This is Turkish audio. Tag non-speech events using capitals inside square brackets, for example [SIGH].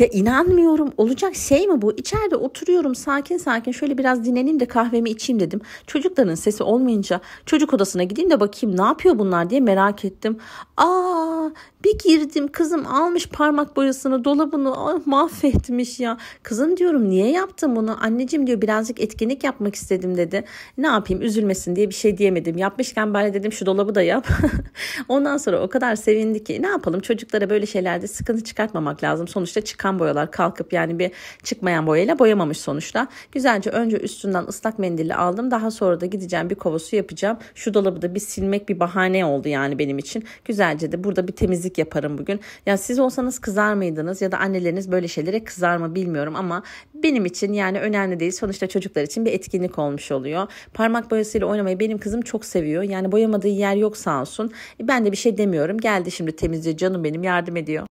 Ya inanmıyorum olacak şey mi bu? İçeride oturuyorum sakin sakin şöyle biraz dinleneyim de kahvemi içeyim dedim. Çocukların sesi olmayınca çocuk odasına gideyim de bakayım ne yapıyor bunlar diye merak ettim. Aa bir girdim kızım almış parmak boyasını dolabını ah, mahvetmiş ya. Kızım diyorum niye yaptın bunu? Anneciğim diyor birazcık etkinlik yapmak istedim dedi. Ne yapayım üzülmesin diye bir şey diyemedim. Yapmışken bari dedim şu dolabı da yap. [LAUGHS] Ondan sonra o kadar sevindi ki ne yapalım çocuklara böyle şeylerde sıkıntı çıkartmamak lazım. Sonuçta çıkan çıkan boyalar kalkıp yani bir çıkmayan boyayla boyamamış sonuçta. Güzelce önce üstünden ıslak mendili aldım. Daha sonra da gideceğim bir kova su yapacağım. Şu dolabı da bir silmek bir bahane oldu yani benim için. Güzelce de burada bir temizlik yaparım bugün. Ya siz olsanız kızar mıydınız ya da anneleriniz böyle şeylere kızar mı bilmiyorum ama benim için yani önemli değil. Sonuçta çocuklar için bir etkinlik olmuş oluyor. Parmak boyasıyla oynamayı benim kızım çok seviyor. Yani boyamadığı yer yok sağ olsun. E ben de bir şey demiyorum. Geldi şimdi temizliği canım benim yardım ediyor.